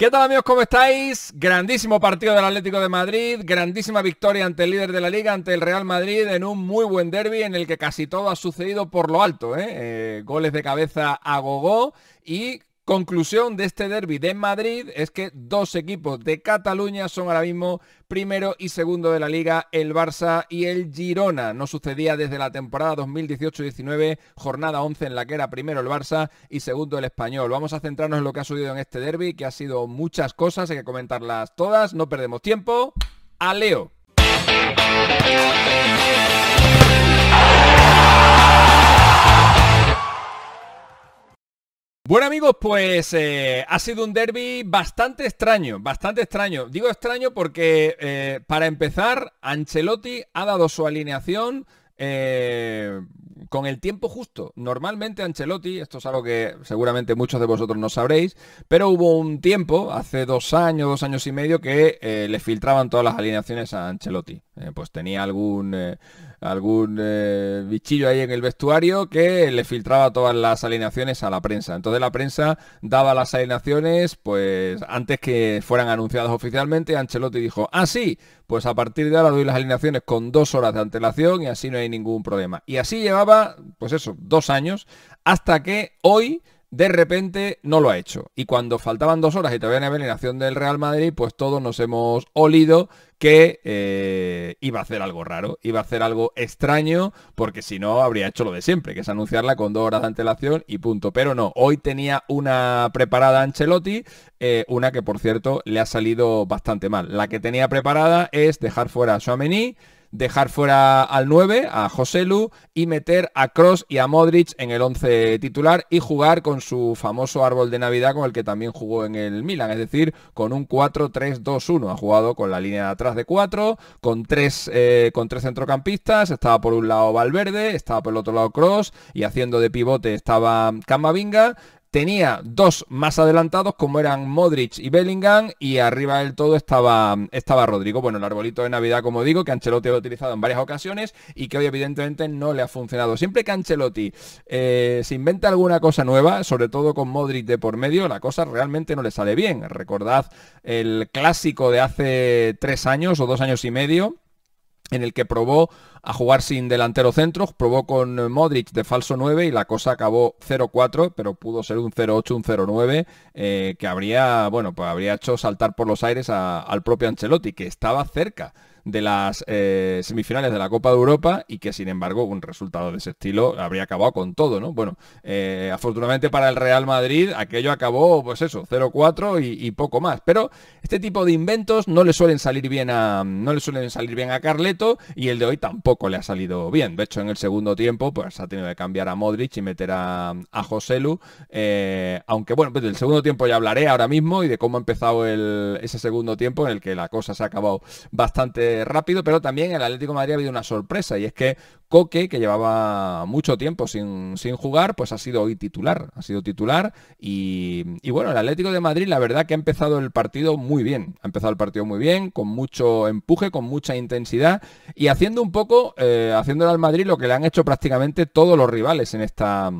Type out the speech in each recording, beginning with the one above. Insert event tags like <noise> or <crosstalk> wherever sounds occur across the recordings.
¿Qué tal amigos? ¿Cómo estáis? Grandísimo partido del Atlético de Madrid, grandísima victoria ante el líder de la liga, ante el Real Madrid, en un muy buen derby en el que casi todo ha sucedido por lo alto. ¿eh? eh goles de cabeza a gogó y Conclusión de este derby de Madrid es que dos equipos de Cataluña son ahora mismo primero y segundo de la liga, el Barça y el Girona. No sucedía desde la temporada 2018-19, jornada 11 en la que era primero el Barça y segundo el español. Vamos a centrarnos en lo que ha sucedido en este derby, que ha sido muchas cosas, hay que comentarlas todas, no perdemos tiempo. ¡A Leo! Bueno amigos, pues eh, ha sido un derby bastante extraño, bastante extraño. Digo extraño porque eh, para empezar, Ancelotti ha dado su alineación eh, con el tiempo justo. Normalmente Ancelotti, esto es algo que seguramente muchos de vosotros no sabréis, pero hubo un tiempo, hace dos años, dos años y medio, que le filtraban todas las alineaciones a Ancelotti. pues tenía algún algún eh, bichillo ahí en el vestuario que le filtraba todas las alineaciones a la prensa. Entonces la prensa daba las alineaciones pues antes que fueran anunciadas oficialmente. Ancelotti dijo, ah sí, pues a partir de ahora doy las alineaciones con dos horas de antelación y así no hay ningún problema. Y así llevaba, pues eso, dos años hasta que hoy de repente no lo ha hecho. Y cuando faltaban dos horas y todavía no había eliminación del Real Madrid, pues todos nos hemos olido que eh, iba a hacer algo raro, iba a hacer algo extraño, porque si no habría hecho lo de siempre, que es anunciarla con dos horas de antelación y punto. Pero no, hoy tenía una preparada Ancelotti, eh, una que por cierto le ha salido bastante mal. La que tenía preparada es dejar fuera a Chouameni, dejar fuera al 9, a Joselu, y meter a Cross y a Modric en el 11 titular y jugar con su famoso árbol de Navidad con el que también jugó en el Milan, es decir, con un 4-3-2-1. Ha jugado con la línea de atrás de 4, con tres eh, con tres centrocampistas, estaba por un lado Valverde, estaba por el otro lado Cross y haciendo de pivote estaba Camavinga, Tenía dos más adelantados como eran Modric y Bellingham y arriba del todo estaba, estaba Rodrigo. Bueno, el arbolito de Navidad, como digo, que Ancelotti ha utilizado en varias ocasiones y que hoy evidentemente no le ha funcionado. Siempre que Ancelotti eh, se inventa alguna cosa nueva, sobre todo con Modric de por medio, la cosa realmente no le sale bien. Recordad el clásico de hace tres años o dos años y medio en el que probó a jugar sin delantero centro, probó con eh, Modric de falso 9 y la cosa acabó 0-4, pero pudo ser un 0-8, un 0-9, eh, que habría, bueno, pues habría hecho saltar por los aires al propio Ancelotti, que estaba cerca de las eh, semifinales de la Copa de Europa y que sin embargo un resultado de ese estilo habría acabado con todo, ¿no? Bueno, eh, afortunadamente para el Real Madrid aquello acabó, pues eso, 0-4 y, poco más. Pero este tipo de inventos no le suelen salir bien a no le suelen salir bien a Carleto y el de hoy tampoco le ha salido bien. De hecho, en el segundo tiempo, pues ha tenido que cambiar a Modric y meter a, Joselu. Eh, aunque bueno, pues del segundo tiempo ya hablaré ahora mismo y de cómo ha empezado ese segundo tiempo en el que la cosa se ha acabado bastante rápido, pero también el Atlético de Madrid ha habido una sorpresa y es que Coque, que llevaba mucho tiempo sin, sin jugar, pues ha sido hoy titular, ha sido titular y, bueno, el Atlético de Madrid la verdad que ha empezado el partido muy bien, ha empezado el partido muy bien, con mucho empuje, con mucha intensidad y haciendo un poco, eh, haciéndole al Madrid lo que le han hecho prácticamente todos los rivales en esta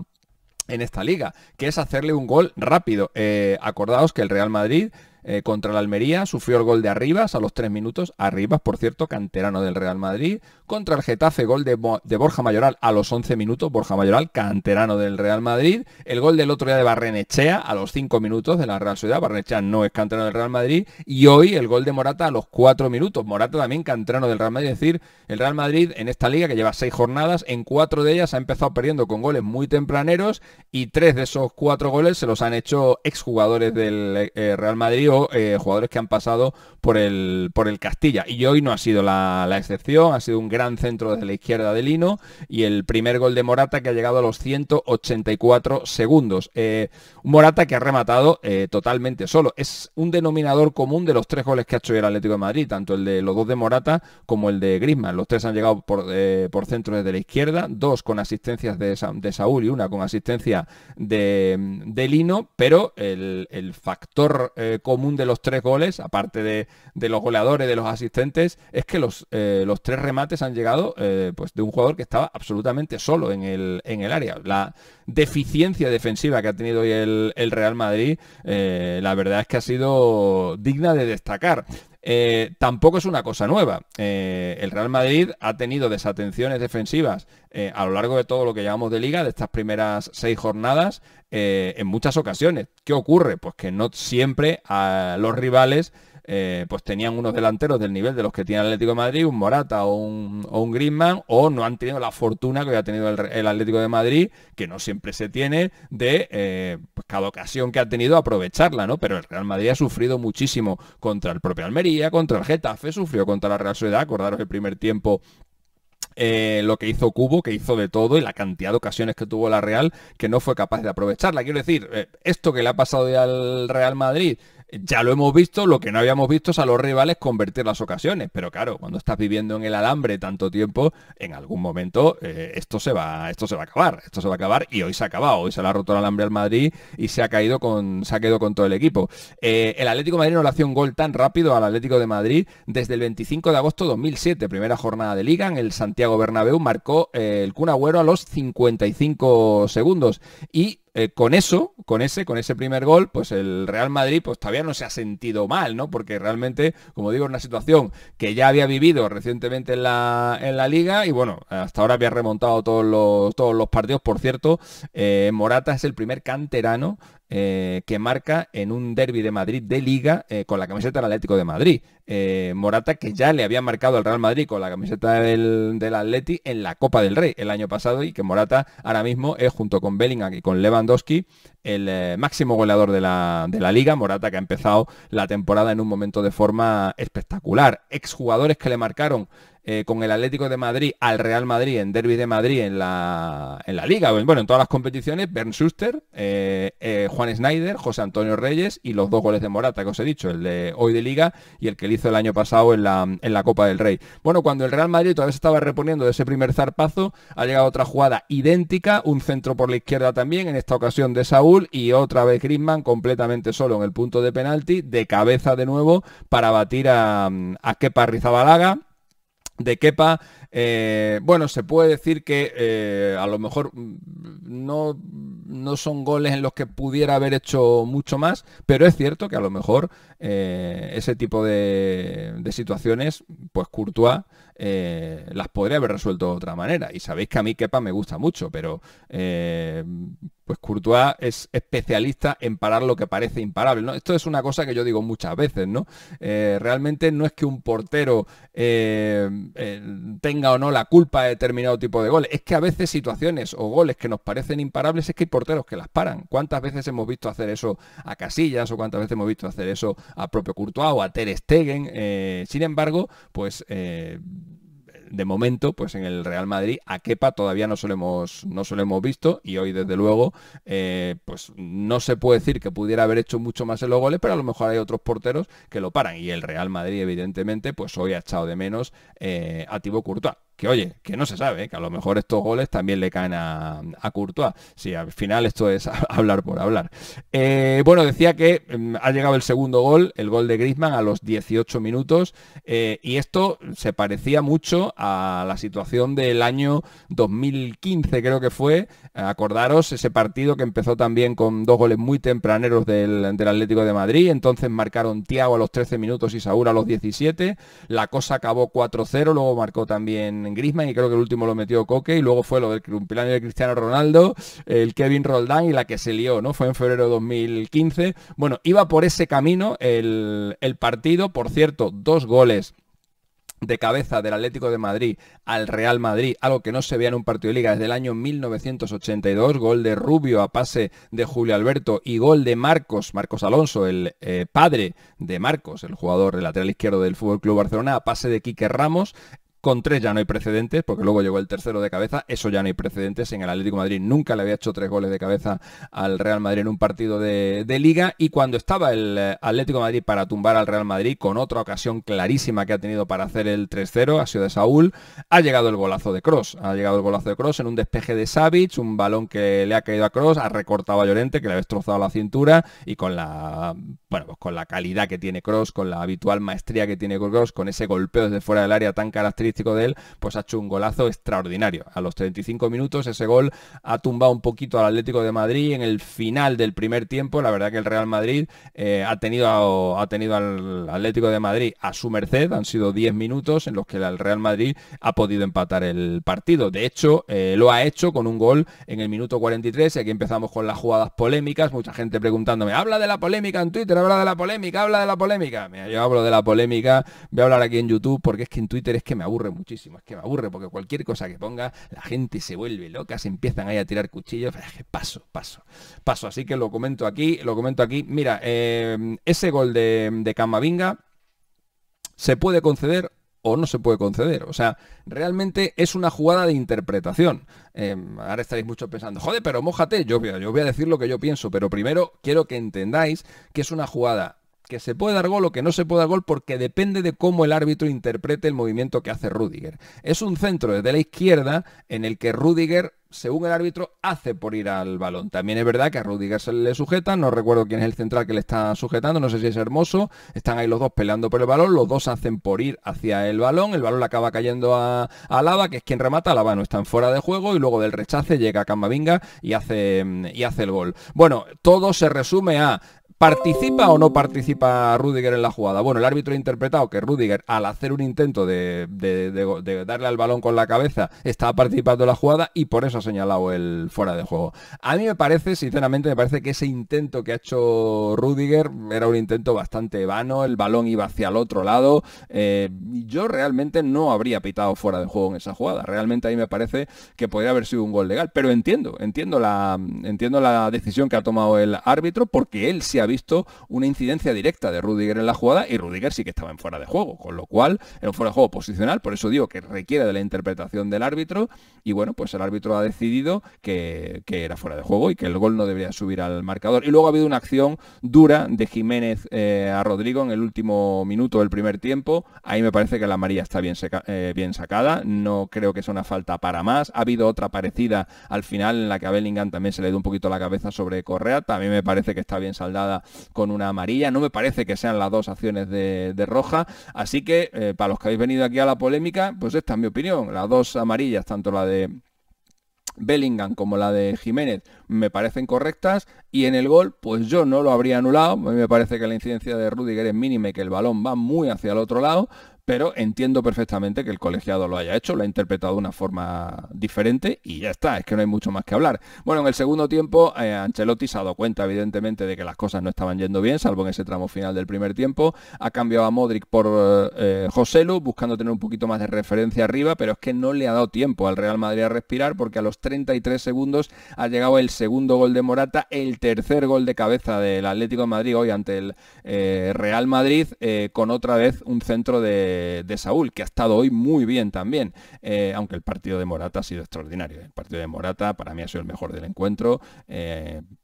en esta liga, que es hacerle un gol rápido. Eh, acordaos que el Real Madrid eh, contra la Almería, sufrió el gol de Arribas a los tres minutos, Arribas por cierto, canterano del Real Madrid, contra el Getafe, gol de, Borja Mayoral a los 11 minutos, Borja Mayoral, canterano del Real Madrid, el gol del otro día de Barrenechea a los 5 minutos de la Real Sociedad, Barrenechea no es canterano del Real Madrid, y hoy el gol de Morata a los 4 minutos, Morata también canterano del Real Madrid, es decir, el Real Madrid en esta liga que lleva 6 jornadas, en 4 de ellas ha empezado perdiendo con goles muy tempraneros y 3 de esos 4 goles se los han hecho exjugadores del eh, Real Madrid o eh, jugadores que han pasado por el, por el Castilla, y hoy no ha sido la, la excepción, ha sido un gran gran centro de la izquierda de Lino y el primer gol de Morata que ha llegado a los 184 segundos. Eh, Morata que ha rematado eh, totalmente solo. Es un denominador común de los tres goles que ha hecho el Atlético de Madrid, tanto el de los dos de Morata como el de Griezmann. Los tres han llegado por, eh, centro desde la izquierda, dos con asistencias de, Saúl y una con asistencia de, Lino, pero el, factor común de los tres goles, aparte de, de, los goleadores, de los asistentes, es que los, los tres remates han llegado eh, pues de un jugador que estaba absolutamente solo en el, en el área. La deficiencia defensiva que ha tenido hoy el, Real Madrid, eh, la verdad es que ha sido digna de destacar. Eh, tampoco es una cosa nueva. el Real Madrid ha tenido desatenciones defensivas a lo largo de todo lo que llamamos de liga, de estas primeras seis jornadas, en muchas ocasiones. ¿Qué ocurre? Pues que no siempre a ah, los rivales eh, pues tenían unos delanteros del nivel de los que tiene el Atlético de Madrid, un Morata o un, o Griezmann, o no han tenido la fortuna que ha tenido el, Atlético de Madrid, que no siempre se tiene, de eh, pues cada ocasión que ha tenido aprovecharla, ¿no? Pero el Real Madrid ha sufrido muchísimo contra el propio Almería, contra el Getafe, sufrió contra la Real Sociedad, acordaros el primer tiempo eh, lo que hizo Cubo, que hizo de todo y la cantidad de ocasiones que tuvo la Real que no fue capaz de aprovecharla. Quiero decir, esto que le ha pasado al Real Madrid ya lo hemos visto, lo que no habíamos visto es a los rivales convertir las ocasiones, pero claro, cuando estás viviendo en el alambre tanto tiempo, en algún momento eh, esto, se va, esto se va a acabar, esto se va a acabar y hoy se ha acabado, hoy se le ha roto el alambre al Madrid y se ha caído con, quedado con todo el equipo. Eh, el Atlético Madrid no le hacía un gol tan rápido al Atlético de Madrid desde el 25 de agosto de 2007, primera jornada de liga en el Santiago Bernabéu, marcó eh, el Kun Agüero a los 55 segundos y eh, con eso, con ese, con ese primer gol, pues el Real Madrid pues todavía no se ha sentido mal, ¿no? Porque realmente, como digo, es una situación que ya había vivido recientemente en la, liga y bueno, hasta ahora había remontado todos los, todos los partidos. Por cierto, eh, Morata es el primer canterano eh, que marca en un derby de Madrid de liga eh, con la camiseta del Atlético de Madrid. Eh, Morata que ya le había marcado al Real Madrid con la camiseta del, del, Atleti en la Copa del Rey el año pasado y que Morata ahora mismo es junto con Bellingham y con Lewandowski el máximo goleador de la, de la liga. Morata que ha empezado la temporada en un momento de forma espectacular. Exjugadores que le marcaron eh, con el Atlético de Madrid al Real Madrid en Derby de Madrid en la, en la Liga, bueno, en todas las competiciones, Bern Schuster, eh, eh, Juan Snyder, José Antonio Reyes y los dos goles de Morata que os he dicho, el de hoy de Liga y el que le hizo el año pasado en la, en la Copa del Rey. Bueno, cuando el Real Madrid todavía se estaba reponiendo de ese primer zarpazo, ha llegado otra jugada idéntica, un centro por la izquierda también, en esta ocasión de Saúl y otra vez Griezmann completamente solo en el punto de penalti, de cabeza de nuevo, para batir a, a Kepa Rizabalaga de Kepa, eh, bueno, se puede decir que eh, a lo mejor mm, no, son goles en los que pudiera haber hecho mucho más, pero es cierto que a lo mejor eh, ese tipo de, de situaciones, pues Courtois eh, las podría haber resuelto de otra manera. Y sabéis que a mí Kepa me gusta mucho, pero eh, pues Courtois es especialista en parar lo que parece imparable. ¿no? Esto es una cosa que yo digo muchas veces, ¿no? Eh, realmente no es que un portero tenga o no la culpa de determinado tipo de goles. Es que a veces situaciones o goles que nos parecen imparables es que hay porteros que las paran. ¿Cuántas veces hemos visto hacer eso a Casillas o cuántas veces hemos visto hacer eso a propio Courtois o a Ter Stegen? sin embargo, pues de momento, pues en el Real Madrid a Kepa todavía no solemos no hemos visto y hoy desde luego eh, pues no se puede decir que pudiera haber hecho mucho más en los goles, pero a lo mejor hay otros porteros que lo paran y el Real Madrid evidentemente pues hoy ha echado de menos eh, a Tibo Courtois que oye, que no se sabe, que a lo mejor estos goles también le caen a, a Courtois. Sí, al final esto es <laughs> hablar por hablar. Eh, bueno, decía que mm, ha llegado el segundo gol, el gol de Griezmann a los 18 minutos, eh, y esto se parecía mucho a la situación del año 2015, creo que fue. Acordaros ese partido que empezó también con dos goles muy tempraneros del, del Atlético de Madrid, entonces marcaron Tiago a los 13 minutos y Saúl a los 17, la cosa acabó 4-0, luego marcó también grisman y creo que el último lo metió Coque y luego fue lo del cumpleaños de Cristiano Ronaldo, el Kevin Roldán y la que se lió, ¿no? Fue en febrero de 2015. Bueno, iba por ese camino el, partido, por cierto, dos goles de cabeza del Atlético de Madrid al Real Madrid, algo que no se veía en un partido de liga desde el año 1982, gol de Rubio a pase de Julio Alberto y gol de Marcos, Marcos Alonso, el eh, padre de Marcos, el jugador del lateral izquierdo del Fútbol Club Barcelona, a pase de Quique Ramos, con tres ya no hay precedentes, porque luego llegó el tercero de cabeza, eso ya no hay precedentes. En el Atlético Madrid nunca le había hecho tres goles de cabeza al Real Madrid en un partido de, liga. Y cuando estaba el eh, Atlético Madrid para tumbar al Real Madrid, con otra ocasión clarísima que ha tenido para hacer el 3-0, ha sido de Saúl, ha llegado el golazo de Cross. Ha llegado el golazo de Cross en un despeje de Savic, un balón que le ha caído a Cross, ha recortado a Llorente, que le ha destrozado la cintura, y con la bueno, pues con la calidad que tiene Cross, con la habitual maestría que tiene Cross, con ese golpeo desde fuera del área tan característico de él, pues ha hecho un golazo extraordinario. A los 35 minutos ese gol ha tumbado un poquito al Atlético de Madrid en el final del primer tiempo. La verdad que el Real Madrid eh, ha, tenido, ha tenido al Atlético de Madrid a su merced. Han sido 10 minutos en los que el Real Madrid ha podido empatar el partido. De hecho, eh, lo ha hecho con un gol en el minuto 43. Y aquí empezamos con las jugadas polémicas. Mucha gente preguntándome, habla de la polémica en Twitter, habla de la polémica, habla de la polémica. yo hablo de la polémica, voy a hablar aquí en YouTube porque es que en Twitter es que me aburro muchísimo, es que me aburre, porque cualquier cosa que ponga, la gente se vuelve loca, se empiezan ahí a tirar cuchillos, paso, paso, paso. Así que lo comento aquí, lo comento aquí. Mira, eh, ese gol de, de Camavinga se puede conceder o no se puede conceder. O sea, realmente es una jugada de interpretación. Eh, ahora estaréis muchos pensando, joder, pero mójate, yo, yo voy a decir lo que yo pienso, pero primero quiero que entendáis que es una jugada que se puede dar gol o que no se puede dar gol porque depende de cómo el árbitro interprete el movimiento que hace Rudiger. Es un centro desde la izquierda en el que Rudiger, según el árbitro, hace por ir al balón. También es verdad que a Rudiger se le sujeta, no recuerdo quién es el central que le está sujetando, no sé si es Hermoso, están ahí los dos peleando por el balón, los dos hacen por ir hacia el balón, el balón acaba cayendo a, Alaba Lava, que es quien remata, Lava no están fuera de juego y luego del rechace llega Camavinga y hace, mm, y hace el gol. Bueno, todo se resume a ¿Participa o no participa Rudiger en la jugada? Bueno, el árbitro ha interpretado que Rudiger, al hacer un intento de, darle al balón con la cabeza, estaba participando en la jugada y por eso ha señalado el fuera de juego. A mí me parece, sinceramente, me parece que ese intento que ha hecho Rudiger era un intento bastante vano, el balón iba hacia el otro lado. Eh, yo realmente no habría pitado fuera de juego en esa jugada. Realmente a mí me parece que podría haber sido un gol legal. Pero entiendo, entiendo la, decisión que ha tomado el árbitro porque él se ha visto una incidencia directa de Rudiger en la jugada y Rudiger sí que estaba en fuera de juego, con lo cual era un fuera de juego posicional, por eso digo que requiere de la interpretación del árbitro y bueno, pues el árbitro ha decidido que, era fuera de juego y que el gol no debería subir al marcador. Y luego ha habido una acción dura de Jiménez eh, a Rodrigo en el último minuto del primer tiempo, ahí me parece que la maría está bien, eh, bien sacada, no creo que sea una falta para más, ha habido otra parecida al final en la que a Bellingham también se le dio un poquito la cabeza sobre Correa, también me parece que está bien saldada con una amarilla. No me parece que sean las dos acciones de, roja. Así que, eh, para los que habéis venido aquí a la polémica, pues esta es mi opinión. Las dos amarillas, tanto la de Bellingham como la de Jiménez me parecen correctas y en el gol pues yo no lo habría anulado, me parece que la incidencia de Rudiger es mínima y que el balón va muy hacia el otro lado, pero entiendo perfectamente que el colegiado lo haya hecho, lo ha interpretado de una forma diferente y ya está, es que no hay mucho más que hablar. Bueno, en el segundo tiempo eh, Ancelotti se ha dado cuenta evidentemente de que las cosas no estaban yendo bien, salvo en ese tramo final del primer tiempo, ha cambiado a Modric por eh, Joselu, buscando tener un poquito más de referencia arriba, pero es que no le ha dado tiempo al Real Madrid a respirar porque a los 33 segundos ha llegado el segundo gol de Morata, el tercer gol de cabeza del Atlético de Madrid hoy ante el eh, Real Madrid, con otra vez un centro de eh, de, Saúl, que ha estado hoy muy bien también, eh, aunque el partido de Morata ha sido extraordinario. ¿eh? El partido de Morata para mí ha sido el mejor del encuentro,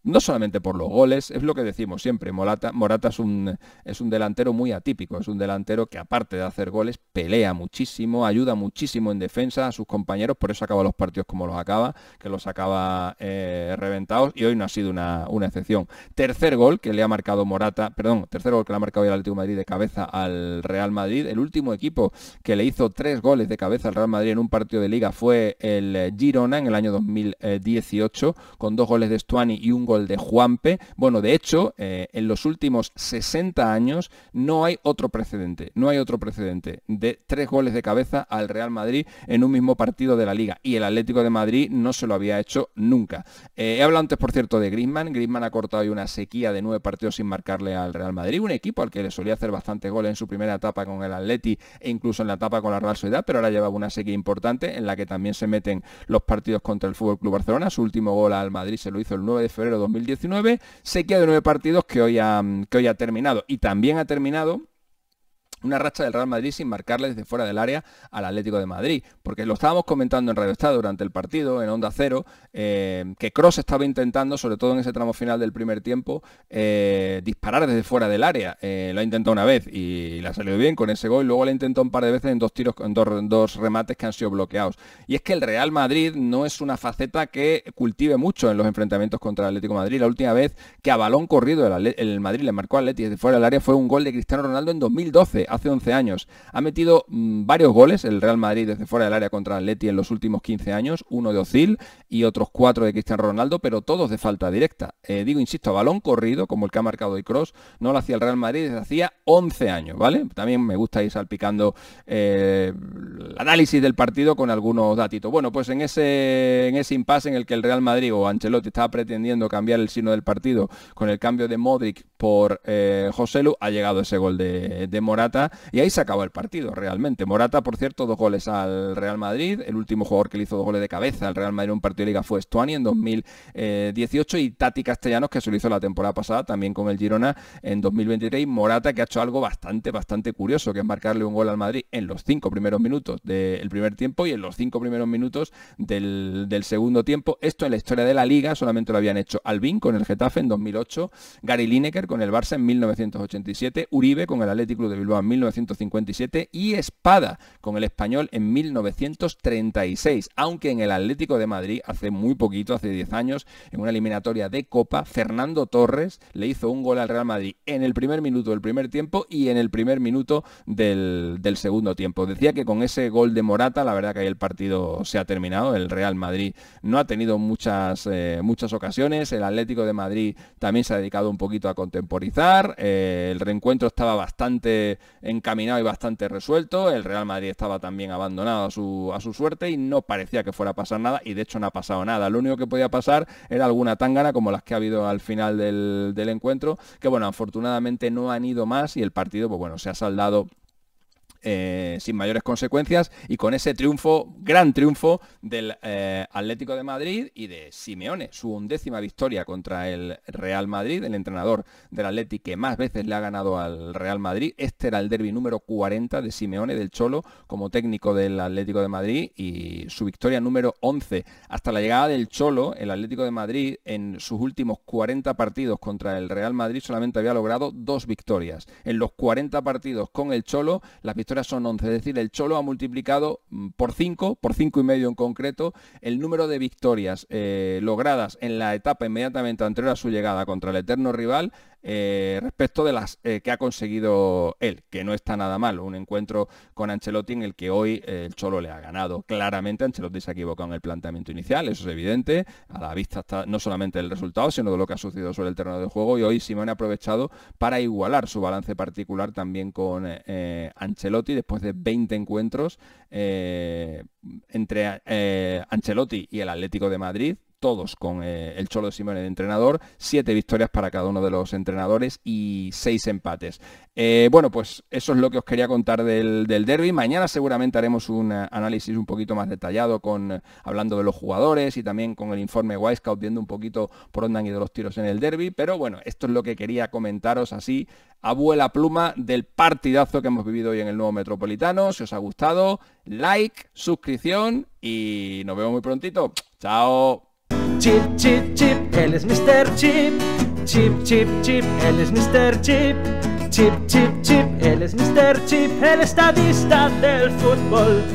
no solamente por los goles, es lo que decimos siempre, Morata, Morata es, un, es un delantero muy atípico, es un delantero que aparte de hacer goles, pelea muchísimo, ayuda muchísimo en defensa a sus compañeros, por eso acaba los partidos como los acaba, que los acaba eh, reventados y hoy no ha sido una, excepción. Tercer gol que le ha marcado Morata, perdón, tercer gol que le ha marcado el Atlético Madrid de cabeza al Real Madrid, el último equipo que le hizo tres goles de cabeza al Real Madrid en un partido de liga fue el Girona en el año 2018, con dos goles de Stuani y un gol el de Juanpe. Bueno, de hecho, eh, en los últimos 60 años no hay otro precedente, no hay otro precedente de tres goles de cabeza al Real Madrid en un mismo partido de la liga. Y el Atlético de Madrid no se lo había hecho nunca. Eh, he hablado antes, por cierto, de Griezmann. Griezmann ha cortado hoy una sequía de nueve partidos sin marcarle al Real Madrid, un equipo al que le solía hacer bastantes goles en su primera etapa con el Atleti e incluso en la etapa con la Real Sociedad, pero ahora lleva una sequía importante en la que también se meten los partidos contra el FC Barcelona. Su último gol al Madrid se lo hizo el 9 de febrero de 2019, sequía de nueve partidos que hoy ha, que hoy ha terminado. Y también ha terminado una racha del Real Madrid sin marcarle desde fuera del área al Atlético de Madrid. Porque lo estábamos comentando en Radio Estado durante el partido, en Onda Cero, eh, que Cross estaba intentando, sobre todo en ese tramo final del primer tiempo, eh, disparar desde fuera del área. Eh, lo ha intentado una vez y, le ha salido bien con ese gol. Luego la intentó un par de veces en dos tiros, en dos, remates que han sido bloqueados. Y es que el Real Madrid no es una faceta que cultive mucho en los enfrentamientos contra el Atlético de Madrid. La última vez que a balón corrido el, Madrid le marcó al Atlético desde fuera del área fue un gol de Cristiano Ronaldo en 2012 hace, 11 años. Ha metido mm, varios goles el Real Madrid desde fuera del área contra el Leti en los últimos 15 años, uno de Ozil y otros cuatro de Cristian Ronaldo, pero todos de falta directa. Eh, digo, insisto, balón corrido, como el que ha marcado Icross Cross, no lo hacía el Real Madrid desde hacía 11 años, ¿vale? También me gusta ir salpicando eh, el análisis del partido con algunos datitos. Bueno, pues en ese, en ese impasse en el que el Real Madrid o Ancelotti estaba pretendiendo cambiar el signo del partido con el cambio de Modric por eh, José Joselu, ha llegado ese gol de, de Morata y ahí se acabó el partido realmente. Morata, por cierto, dos goles al Real Madrid. El último jugador que le hizo dos goles de cabeza al Real Madrid en un partido de liga fue Stuani en 2018 eh, y Tati Castellanos, que se lo hizo la temporada pasada también con el Girona en 2023. Morata, que ha hecho algo bastante, bastante curioso, que es marcarle un gol al Madrid en los cinco primeros minutos del primer tiempo y en los cinco primeros minutos del, segundo tiempo. Esto en la historia de la liga solamente lo habían hecho Albín con el Getafe en 2008, Gary Lineker con el Barça en 1987, Uribe con el Atlético Club de Bilbao 1957 y Espada con el español en 1936, aunque en el Atlético de Madrid hace muy poquito, hace 10 años, en una eliminatoria de Copa, Fernando Torres le hizo un gol al Real Madrid en el primer minuto del primer tiempo y en el primer minuto del, segundo tiempo. Decía que con ese gol de Morata, la verdad que ahí el partido se ha terminado, el Real Madrid no ha tenido muchas, eh, muchas ocasiones, el Atlético de Madrid también se ha dedicado un poquito a contemporizar, eh, el reencuentro estaba bastante encaminado y bastante resuelto. El Real Madrid estaba también abandonado a su, a su suerte y no parecía que fuera a pasar nada y de hecho no ha pasado nada. Lo único que podía pasar era alguna tangana como las que ha habido al final del, del encuentro, que bueno, afortunadamente no han ido más y el partido, pues bueno, se ha saldado eh, sin mayores consecuencias y con ese triunfo, gran triunfo del eh, Atlético de Madrid y de Simeone, su undécima victoria contra el Real Madrid, el entrenador del Atlético que más veces le ha ganado al Real Madrid. Este era el derby número 40 de Simeone del Cholo como técnico del Atlético de Madrid y su victoria número 11. Hasta la llegada del Cholo, el Atlético de Madrid en sus últimos 40 partidos contra el Real Madrid solamente había logrado dos victorias. En los 40 partidos con el Cholo, las victorias son 11, es decir, el Cholo ha multiplicado mm, por 5, por 5 y medio en concreto, el número de victorias eh, logradas en la etapa inmediatamente anterior a su llegada contra el eterno rival eh, respecto de las eh, que ha conseguido él, que no está nada mal. Un encuentro con Ancelotti en el que hoy eh, el Cholo le ha ganado. Claramente Ancelotti se ha equivocado en el planteamiento inicial, eso es evidente. A la vista no solamente del resultado, sino de lo que ha sucedido sobre el terreno de juego. Y hoy Simón ha aprovechado para igualar su balance particular también con Ancelotti después de 20 encuentros entre Ancelotti y el Atlético de Madrid todos con eh, el Cholo Simeone de entrenador, siete victorias para cada uno de los entrenadores y seis empates. Eh, bueno, pues eso es lo que os quería contar del, derby. Mañana seguramente haremos un eh, análisis un poquito más detallado con hablando de los jugadores y también con el informe Wisecout viendo un poquito por dónde han ido los tiros en el derby. Pero bueno, esto es lo que quería comentaros así, abuela pluma del partidazo que hemos vivido hoy en el nuevo Metropolitano. Si os ha gustado, like, suscripción y nos vemos muy prontito. Chao. Chip, chip, chip, es Mr. Chip. Chip, chip, chip, es Mr. Chip. Chip, chip, chip, es Mr. Chip. el estadista del fútbol.